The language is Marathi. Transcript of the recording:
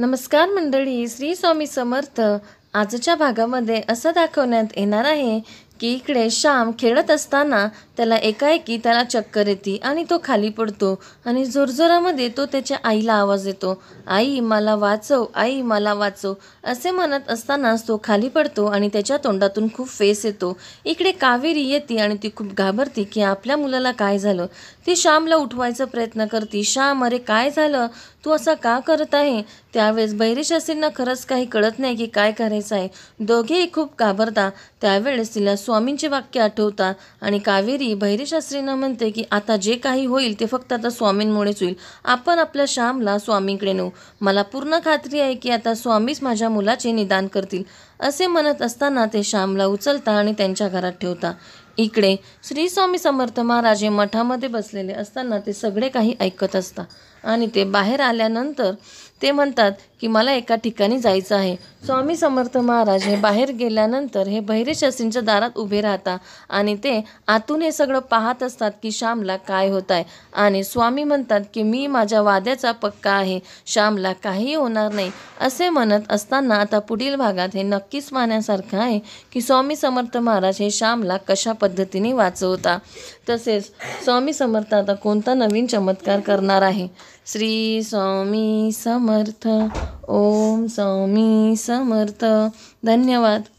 नमस्कार मंडळी श्री स्वामी समर्थ आजच्या भागामध्ये असं दाखवण्यात येणार आहे की इकडे श्याम खेळत असताना त्याला एकाएकी त्याला चक्कर येते आणि तो खाली पडतो आणि जोरजोरामध्ये तो त्याच्या आईला आवाज येतो आई मला वाचव आई मला वाचव असे म्हणत असतानाच तो खाली पडतो आणि त्याच्या तोंडातून खूप फेस येतो इकडे कावेरी येते आणि ती खूप घाबरते की आपल्या मुलाला काय झालं ती श्यामला उठवायचा प्रयत्न करते श्याम अरे काय झालं तू असं का करत आहे त्यावेळेस बैरेशासींना खरंच काही कळत नाही की काय करायचं आहे दोघेही खूप घाबरता त्यावेळेस तिला स्वामींचे वाक्य आठवतात आणि कावेरी भैरीशास्त्रींना म्हणते की आता जे काही होईल ते फक्त आता स्वामींमुळेच होईल आपण आपल्या श्यामला स्वामींकडे नेऊ मला पूर्ण खात्री आहे की आता स्वामीच माझ्या मुलाचे निदान करतील असे म्हणत असताना ते श्यामला उचलता आणि त्यांच्या घरात ठेवता इकडे श्री स्वामी समर्थ महाराज हे मठामध्ये बसलेले असताना ते सगळे काही ऐकत असता आणि ते बाहेर आल्यानंतर ते म्हणतात की मला एका ठिकाणी जायचं आहे स्वामी समर्थ महाराज हे बाहेर गेल्यानंतर हे बहिरे दारात उभे राहतात आणि ते आतून हे सगळं पाहत असतात की श्यामला काय होत आहे आणि स्वामी म्हणतात की मी माझ्या वाद्याचा पक्का आहे श्यामला काही होणार नाही असे म्हणत असताना आता पुढील भागात हे नक्कीच पाहण्यासारखं आहे की स्वामी समर्थ महाराज हे श्यामला कशा पद्धतीने वाचवता तसेच स्वामी समर्थ आता कोणता नवीन चमत्कार करणार आहे श्री स्वामी सम समर्थ ओम स्वामी समर्थ धन्यवाद